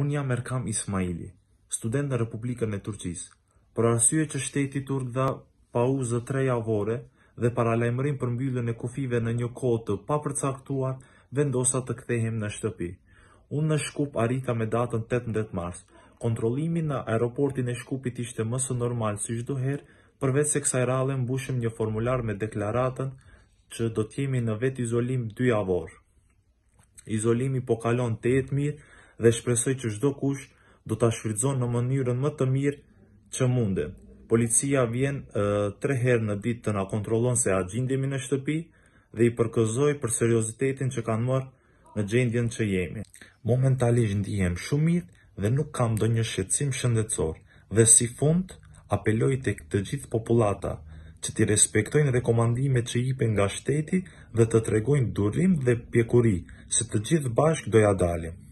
Unë jam Erkam Ismaili, student në Republikën e Turqisë. për arsye që shteti Turk dha pauzë tre javore dhe paralajmërim për mbyllën e kufive në një kohë të papërcaktuar, vendosa të kthehem në shtëpi. Unë në Shkup arrita me datën 18 mars. Kontrollimi në aeroportin e Shkupit ishte më së normal si çdo herë, përveç se kësaj rale mbushëm një formular me deklaratën që do të jemi në vetë izolim 2 javor. Izolimi po kalon 8 mirë, dhe shpresoj që çdo kush do ta shfrytëzon në mënyrën më të mirë që mundet. Policia vjen 3 herë në ditë të na kontrollon se a gjendemi në shtëpi dhe i përkëzoj për seriozitetin që kanë marrë në gjendjen që jemi. Momentalisht ndihem shumë mirë dhe nuk kam ndonjë shqetësim shëndetësor dhe si fund apeloj tek të gjithë popullata që ti respektojnë rekomandimet që jipen nga shteti dhe të tregojnë durim dhe pjekuri se të gjithë bashkë doja dalim.